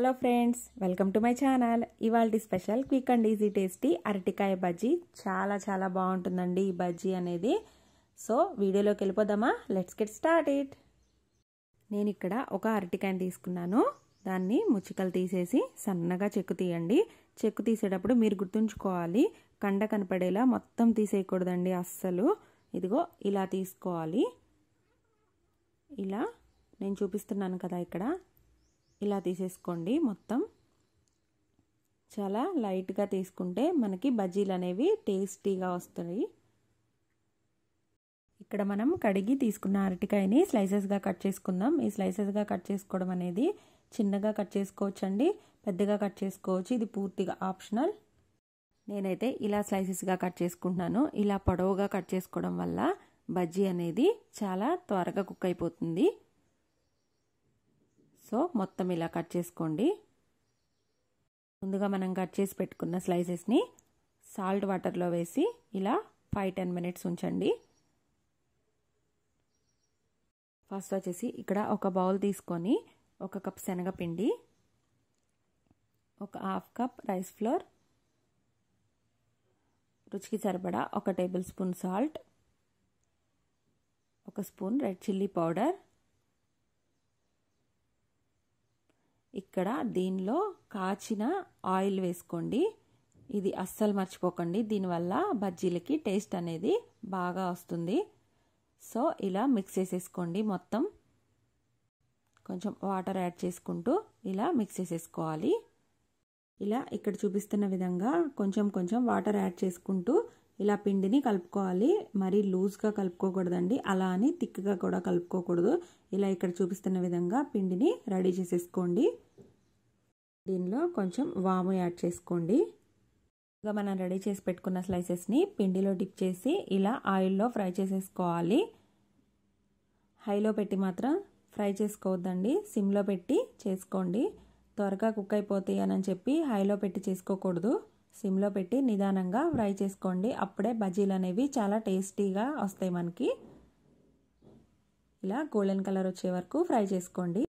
hello friends welcome to my channel ఇవాళ special quick and easy tasty అరటికాయ బజ్జీ చాలా చాలా బాగుంటుందండి ఈ బజ్జీ అనేది సో వీడియోలోకి వెళ్ళిపోదామా లెట్స్ గెట్ స్టార్ట్ ఇట్ నేను ఇక్కడ ఒక అరటికాయని తీసుకున్నాను దాన్ని ముచ్చికలు తీసేసి సన్నగా చెక్కు తీయండి చెక్కు తీసేటప్పుడు మీరు గుర్తుంచుకోవాలి కండ కనపడేలా మొత్తం తీసేయకూడదండి అస్సలు ఇదిగో ఇలా తీసుకోవాలి ఇలా నేను చూపిస్తున్నాను కదా ఇక్కడ ఇలా తీసేసుకోండి మొత్తం చాలా లైట్గా తీసుకుంటే మనకి బజ్జీలు అనేవి టేస్టీగా వస్తాయి ఇక్కడ మనం కడిగి తీసుకున్న అరటికాయని స్లైసెస్గా కట్ చేసుకుందాం ఈ స్లైసెస్గా కట్ చేసుకోవడం అనేది చిన్నగా కట్ చేసుకోవచ్చు అండి పెద్దగా కట్ చేసుకోవచ్చు ఇది పూర్తిగా ఆప్షనల్ నేనైతే ఇలా స్లైసెస్గా కట్ చేసుకుంటున్నాను ఇలా పొడవుగా కట్ చేసుకోవడం వల్ల బజ్జీ అనేది చాలా త్వరగా కుక్ అయిపోతుంది సో మొత్తం ఇలా కట్ చేసుకోండి ముందుగా మనం కట్ చేసి పెట్టుకున్న స్లైసెస్ని సాల్ట్ వాటర్లో వేసి ఇలా ఫైవ్ టెన్ మినిట్స్ ఉంచండి ఫస్ట్ వచ్చేసి ఇక్కడ ఒక బౌల్ తీసుకొని ఒక కప్ శనగపిండి ఒక హాఫ్ కప్ రైస్ ఫ్లోర్ రుచికి సరిపడా ఒక టేబుల్ స్పూన్ సాల్ట్ ఒక స్పూన్ రెడ్ చిల్లీ పౌడర్ ఇక్కడ దీనిలో కాచిన ఆయిల్ వేసుకోండి ఇది అస్సలు మర్చిపోకండి దీనివల్ల బజ్జీలకి టేస్ట్ అనేది బాగా వస్తుంది సో ఇలా మిక్స్ చేసేసుకోండి మొత్తం కొంచెం వాటర్ యాడ్ చేసుకుంటూ ఇలా మిక్స్ చేసేసుకోవాలి ఇలా ఇక్కడ చూపిస్తున్న విధంగా కొంచెం కొంచెం వాటర్ యాడ్ చేసుకుంటూ ఇలా పిండిని కలుపుకోవాలి మరీ లూజ్గా కలుపుకోకూడదండి అలా అని థిక్గా కూడా కలుపుకోకూడదు ఇలా ఇక్కడ చూపిస్తున్న విధంగా పిండిని రెడీ చేసేసుకోండి దీనిలో కొంచెం వాము యాడ్ చేసుకోండి ఇంకా మనం రెడీ చేసి పెట్టుకున్న స్లైసెస్ని పిండిలో డిప్ చేసి ఇలా ఆయిల్లో ఫ్రై చేసేసుకోవాలి హైలో పెట్టి మాత్రం ఫ్రై చేసుకోవద్దండి సిమ్లో పెట్టి చేసుకోండి త్వరగా కుక్ అయిపోతాయి అని చెప్పి హైలో పెట్టి చేసుకోకూడదు సిమ్లో పెట్టి నిదానంగా ఫ్రై చేసుకోండి అప్పుడే బజ్జీలు అనేవి చాలా టేస్టీగా వస్తాయి మనకి ఇలా గోల్డెన్ కలర్ వచ్చే వరకు ఫ్రై చేసుకోండి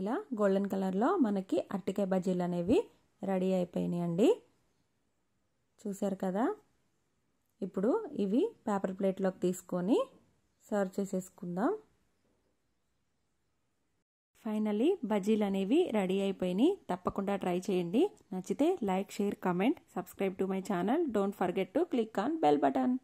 ఇలా గోల్డెన్ కలర్లో మనకి అరటికాయ బజ్జీలు అనేవి రెడీ అయిపోయినాయి అండి చూశారు కదా ఇప్పుడు ఇవి పేపర్ ప్లేట్లోకి తీసుకొని సర్వ్ చేసేసుకుందాం ఫైనలీ బజ్జీలు అనేవి రెడీ అయిపోయినాయి తప్పకుండా ట్రై చేయండి నచ్చితే like share comment subscribe to my channel don't forget to click on bell button